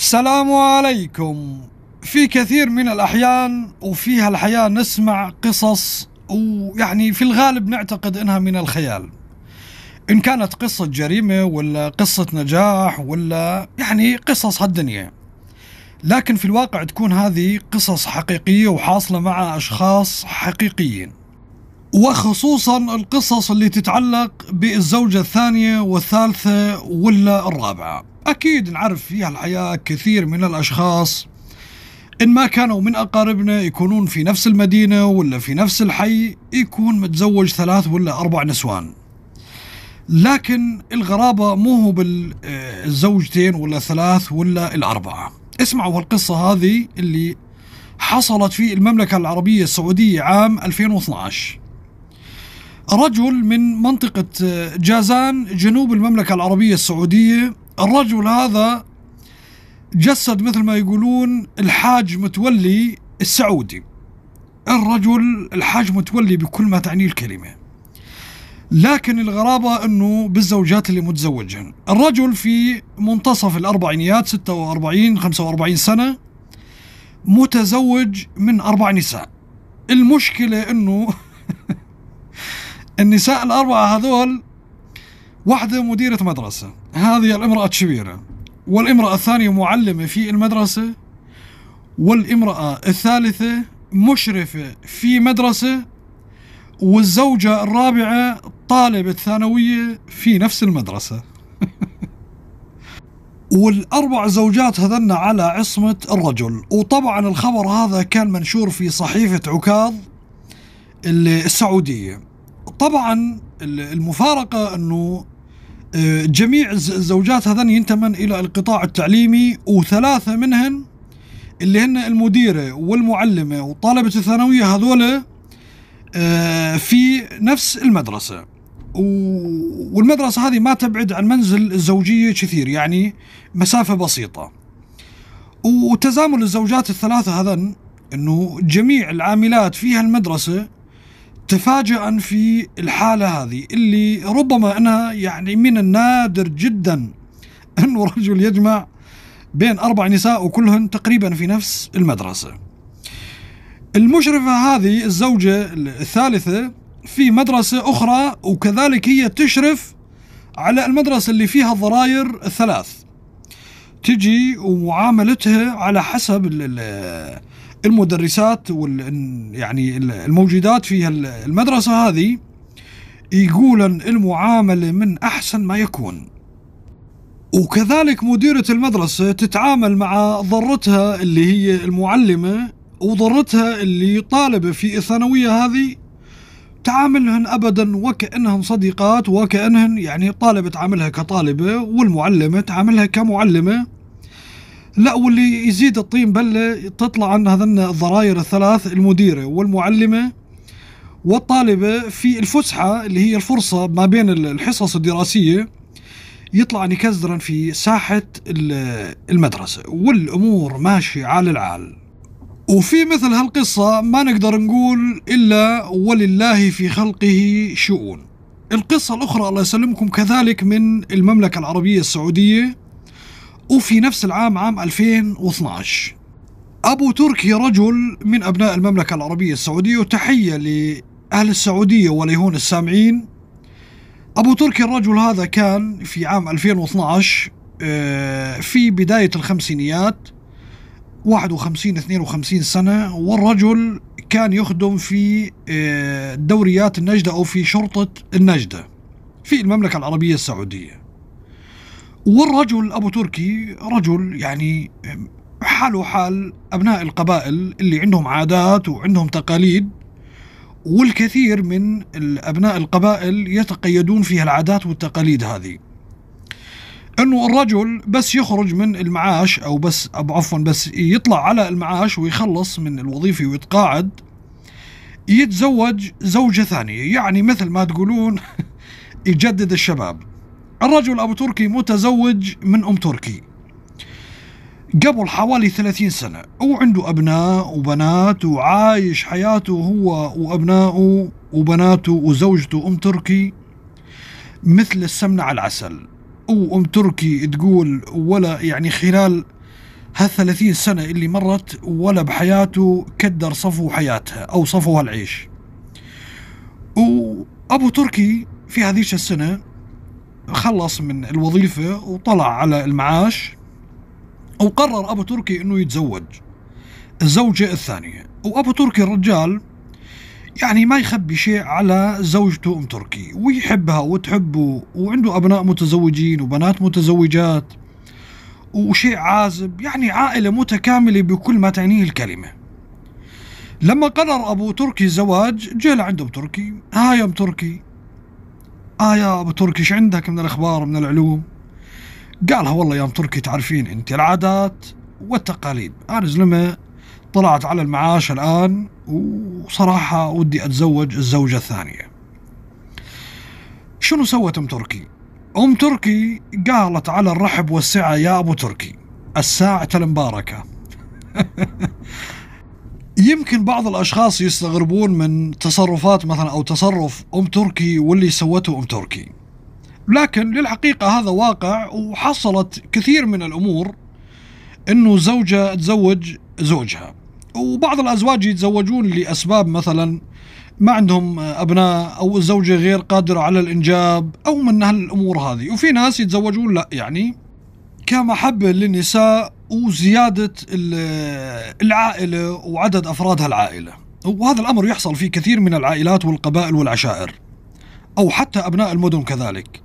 السلام عليكم في كثير من الأحيان وفيها الحياة نسمع قصص ويعني في الغالب نعتقد إنها من الخيال إن كانت قصة جريمة ولا قصة نجاح ولا يعني قصص هالدنيا لكن في الواقع تكون هذه قصص حقيقية وحاصلة مع أشخاص حقيقيين وخصوصا القصص اللي تتعلق بالزوجة الثانية والثالثة ولا الرابعة أكيد نعرف فيها الحياة كثير من الأشخاص إن ما كانوا من أقاربنا يكونون في نفس المدينة ولا في نفس الحي يكون متزوج ثلاث ولا أربع نسوان لكن الغرابة مو هو بالزوجتين ولا ثلاث ولا الأربعة اسمعوا هالقصة هذه اللي حصلت في المملكة العربية السعودية عام 2012 رجل من منطقة جازان جنوب المملكة العربية السعودية الرجل هذا جسد مثل ما يقولون الحاج متولي السعودي الرجل الحاج متولي بكل ما تعنيه الكلمة لكن الغرابة أنه بالزوجات اللي متزوجهن الرجل في منتصف الأربعينيات 46 45 سنة متزوج من أربع نساء المشكلة أنه النساء الأربعة هذول واحدة مديرة مدرسة هذه الامرأة الكبيرة والامرأة الثانية معلمة في المدرسة والامرأة الثالثة مشرفة في مدرسة والزوجة الرابعة طالبة ثانوية في نفس المدرسة والأربع زوجات هذن على عصمة الرجل وطبعا الخبر هذا كان منشور في صحيفة عكاظ السعودية طبعا المفارقة أنه آه، جميع الزوجات هذن ينتمن إلى القطاع التعليمي وثلاثة منهن اللي هن المديرة والمعلمة وطالبة الثانوية هذول آه، في نفس المدرسة والمدرسة هذه ما تبعد عن منزل الزوجية كثير يعني مسافة بسيطة وتزامن الزوجات الثلاثة هذن أنه جميع العاملات في هالمدرسة تفاجئا في الحالة هذه اللي ربما أنها يعني من النادر جدا أنه رجل يجمع بين أربع نساء وكلهن تقريبا في نفس المدرسة المشرفة هذه الزوجة الثالثة في مدرسة أخرى وكذلك هي تشرف على المدرسة اللي فيها الضراير الثلاث تجي ومعاملتها على حسب المدرسات وال يعني الموجودات في المدرسة هذه يقولن المعاملة من أحسن ما يكون وكذلك مديرة المدرسة تتعامل مع ضرتها اللي هي المعلمة وضرتها اللي طالبة في الثانوية هذه تعاملهن ابدا وكانهن صديقات وكانهن يعني طالبه تعاملها كطالبه والمعلمه تعاملها كمعلمه لا واللي يزيد الطين بله تطلع عن هذن الضراير الثلاث المديره والمعلمه والطالبه في الفسحه اللي هي الفرصه ما بين الحصص الدراسيه يطلع نكزرا في ساحه المدرسه والامور ماشيه على العال وفي مثل هالقصة ما نقدر نقول إلا ولله في خلقه شؤون القصة الأخرى الله يسلمكم كذلك من المملكة العربية السعودية وفي نفس العام عام 2012 أبو تركي رجل من أبناء المملكة العربية السعودية وتحية لأهل السعودية وليهون السامعين أبو تركي الرجل هذا كان في عام 2012 آه، في بداية الخمسينيات 51 52 سنة والرجل كان يخدم في آه، دوريات النجدة أو في شرطة النجدة في المملكة العربية السعودية والرجل أبو تركي رجل يعني حاله حال أبناء القبائل اللي عندهم عادات وعندهم تقاليد والكثير من أبناء القبائل يتقيدون فيها العادات والتقاليد هذه انه الرجل بس يخرج من المعاش او بس أو عفوا بس يطلع على المعاش ويخلص من الوظيفه ويتقاعد يتزوج زوجه ثانيه يعني مثل ما تقولون يجدد الشباب الرجل أبو تركي متزوج من أم تركي قبل حوالي 30 سنة وعنده أبناء وبنات وعايش حياته هو وأبنائه وبناته وزوجته أم تركي مثل السمنة على العسل وأم تركي تقول ولا يعني خلال هالثلاثين سنة اللي مرت ولا بحياته كدر صفو حياتها أو صفو العيش وأبو تركي في هذيك السنة خلص من الوظيفة وطلع على المعاش وقرر أبو تركي أنه يتزوج الزوجة الثانية وأبو تركي الرجال يعني ما يخبي شيء على زوجته أم تركي ويحبها وتحبه وعنده أبناء متزوجين وبنات متزوجات وشيء عازب يعني عائلة متكاملة بكل ما تعنيه الكلمة لما قرر أبو تركي الزواج جاء لعند أم تركي هاي أم تركي آه يا أبو تركي إيش عندك من الأخبار من العلوم قالها والله يا أم تركي تعرفين أنت العادات والتقاليد أنا زلمة طلعت على المعاش الآن وصراحة ودي أتزوج الزوجة الثانية شنو سوت أم تركي أم تركي قالت على الرحب والسعة يا أبو تركي الساعة المباركة يمكن بعض الاشخاص يستغربون من تصرفات مثلا او تصرف ام تركي واللي سوته ام تركي لكن للحقيقه هذا واقع وحصلت كثير من الامور انه زوجه تزوج زوجها وبعض الازواج يتزوجون لاسباب مثلا ما عندهم ابناء او الزوجه غير قادره على الانجاب او من هالامور هذه وفي ناس يتزوجون لا يعني كمحبه للنساء وزياده العائله وعدد افراد هالعائله وهذا الامر يحصل في كثير من العائلات والقبائل والعشائر او حتى ابناء المدن كذلك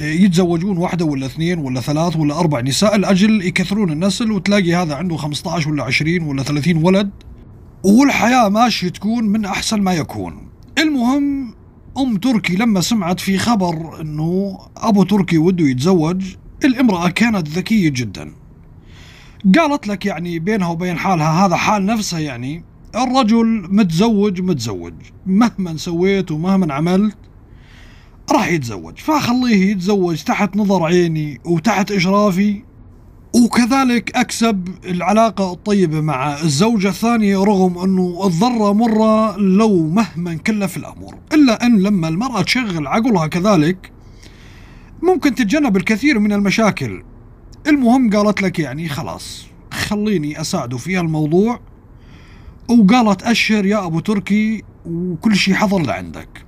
يتزوجون واحدة ولا اثنين ولا ثلاث ولا أربع نساء لأجل يكثرون النسل وتلاقي هذا عنده 15 ولا 20 ولا 30 ولد والحياة ماشية تكون من أحسن ما يكون المهم أم تركي لما سمعت في خبر أنه أبو تركي وده يتزوج الامرأة كانت ذكية جداً قالت لك يعني بينها وبين حالها هذا حال نفسها يعني الرجل متزوج متزوج مهما سويت ومهما عملت راح يتزوج فخليه يتزوج تحت نظر عيني وتحت إشرافي وكذلك أكسب العلاقة الطيبة مع الزوجة الثانية رغم أنه الضرة مرة لو مهما كلف الأمر إلا أن لما المرأة تشغل عقلها كذلك ممكن تتجنب الكثير من المشاكل المهم قالت لك يعني خلاص خليني اساعده في الموضوع وقالت اشهر يا ابو تركي وكل شيء حضر لعندك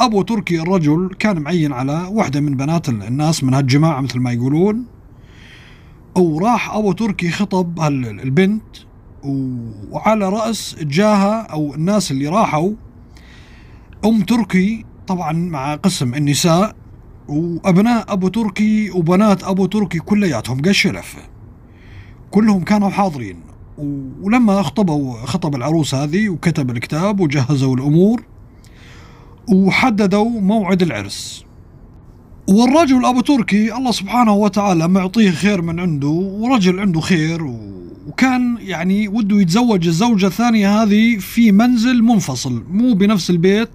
ابو تركي الرجل كان معين على واحدة من بنات الناس من هالجماعة مثل ما يقولون وراح ابو تركي خطب البنت وعلى راس جاها او الناس اللي راحوا ام تركي طبعا مع قسم النساء وابناء ابو تركي وبنات ابو تركي كلياتهم قد لفه كلهم كانوا حاضرين ولما خطبوا خطب العروس هذه وكتب الكتاب وجهزوا الامور وحددوا موعد العرس والرجل ابو تركي الله سبحانه وتعالى معطيه خير من عنده ورجل عنده خير وكان يعني وده يتزوج الزوجه الثانيه هذه في منزل منفصل مو بنفس البيت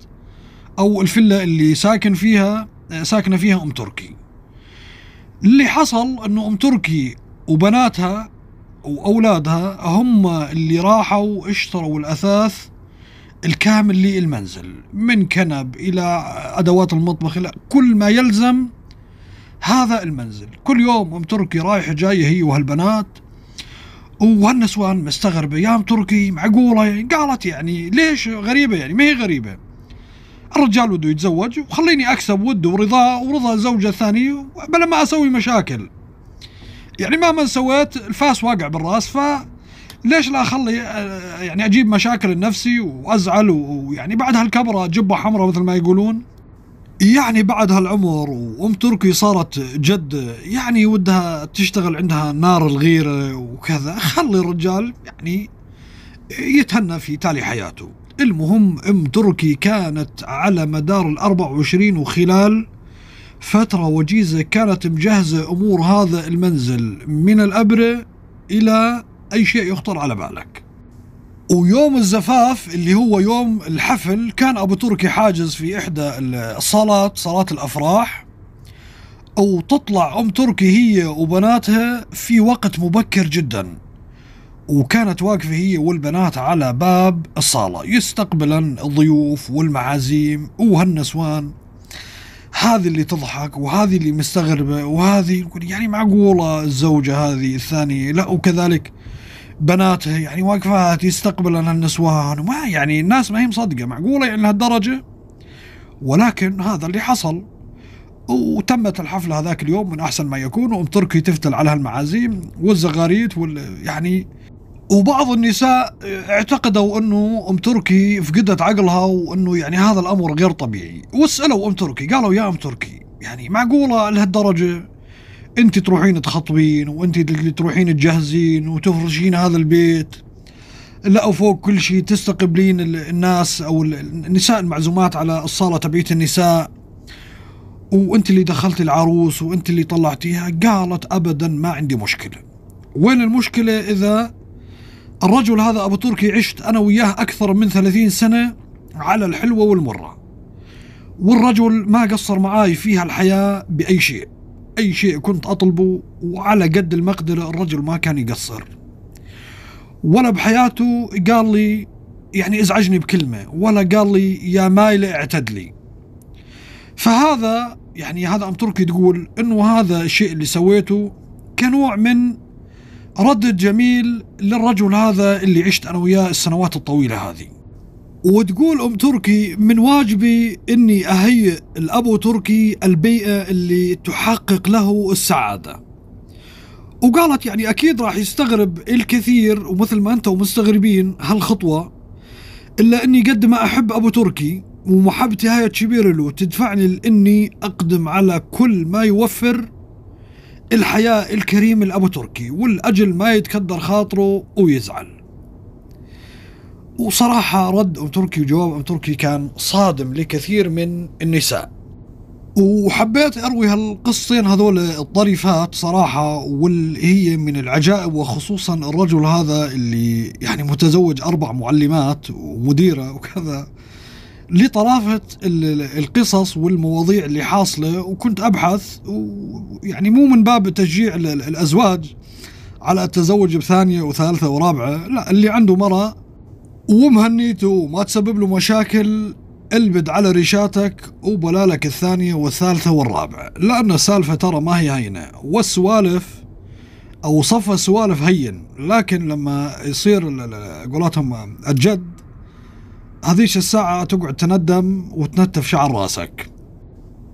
او الفيلا اللي ساكن فيها آه، ساكنه فيها ام تركي اللي حصل انه ام تركي وبناتها واولادها هم اللي راحوا اشتروا الاثاث الكامل للمنزل من كنب الى ادوات المطبخ الى كل ما يلزم هذا المنزل كل يوم ام تركي رايحه جايه هي وهالبنات وهالنسوان مستغربه يا ام تركي معقوله يعني؟ قالت يعني ليش غريبه يعني ما هي غريبه الرجال وده يتزوج وخليني اكسب وده ورضاه ورضا الزوجه الثانيه بلا ما اسوي مشاكل يعني مهما سويت الفاس واقع بالراس ف ليش لا اخلي آه، يعني اجيب مشاكل لنفسي وازعل ويعني بعد هالكبره جبه حمراء مثل ما يقولون يعني بعد هالعمر وام تركي صارت جد يعني ودها تشتغل عندها نار الغيره وكذا خلي الرجال يعني يتهنى في تالي حياته المهم ام تركي كانت على مدار ال 24 وخلال فترة وجيزة كانت مجهزة امور هذا المنزل من الابرة الى اي شيء يخطر على بالك ويوم الزفاف اللي هو يوم الحفل كان ابو تركي حاجز في احدى الصالات صالات الافراح او تطلع ام تركي هي وبناتها في وقت مبكر جدا وكانت واقفة هي والبنات على باب الصالة يستقبلن الضيوف والمعازيم وهالنسوان هذه اللي تضحك وهذه اللي مستغربة وهذه يعني معقولة الزوجة هذه الثانية لا وكذلك بناتها يعني واقفات يستقبلن النسوان وما يعني الناس ما هي مصدقة معقولة يعني لهالدرجة ولكن هذا اللي حصل وتمت الحفلة هذاك اليوم من أحسن ما يكون وأم تركي تفتل على هالمعازيم والزغاريت وال يعني وبعض النساء اعتقدوا انه ام تركي فقدت عقلها وانه يعني هذا الامر غير طبيعي، وسالوا ام تركي قالوا يا ام تركي يعني معقوله لهالدرجه انت تروحين تخطبين وانت اللي تروحين تجهزين وتفرشين هذا البيت لا وفوق كل شيء تستقبلين الناس او النساء المعزومات على الصاله تبعيت النساء وانت اللي دخلت العروس وانت اللي طلعتيها قالت ابدا ما عندي مشكله وين المشكله اذا الرجل هذا أبو تركي عشت أنا وياه أكثر من ثلاثين سنة على الحلوة والمرة والرجل ما قصر معاي فيها الحياة بأي شيء أي شيء كنت أطلبه وعلى قد المقدرة الرجل ما كان يقصر ولا بحياته قال لي يعني ازعجني بكلمة ولا قال لي يا مايلة اعتد لي فهذا يعني هذا أم تركي تقول أنه هذا الشيء اللي سويته كنوع من رد جميل للرجل هذا اللي عشت انا وياه السنوات الطويله هذه وتقول ام تركي من واجبي اني اهيئ الابو تركي البيئه اللي تحقق له السعاده وقالت يعني اكيد راح يستغرب الكثير ومثل ما انتم مستغربين هالخطوه الا اني قد ما احب ابو تركي ومحبتي هاي الكبيره له تدفعني لاني اقدم على كل ما يوفر الحياة الكريم الأبو تركي والأجل ما يتكدر خاطره ويزعل وصراحة رد أم تركي وجواب أم تركي كان صادم لكثير من النساء وحبيت أروي هالقصتين هذول الطريفات صراحة واللي هي من العجائب وخصوصا الرجل هذا اللي يعني متزوج أربع معلمات ومديرة وكذا لطرافة القصص والمواضيع اللي حاصلة وكنت أبحث ويعني مو من باب تشجيع الأزواج على التزوج بثانية وثالثة ورابعة لا اللي عنده مرة ومهنيته وما تسبب له مشاكل البد على ريشاتك وبلالك الثانية والثالثة والرابعة لأن السالفة ترى ما هي هينة والسوالف أو صفى سوالف هين لكن لما يصير قولاتهم الجد هذيش الساعة تقعد تندم وتنتف شعر راسك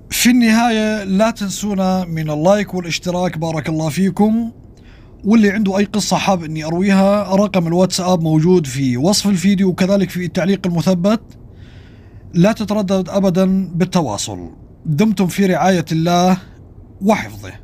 في النهاية لا تنسونا من اللايك والاشتراك بارك الله فيكم واللي عنده أي قصة حاب أني أرويها رقم الواتساب موجود في وصف الفيديو وكذلك في التعليق المثبت لا تتردد أبدا بالتواصل دمتم في رعاية الله وحفظه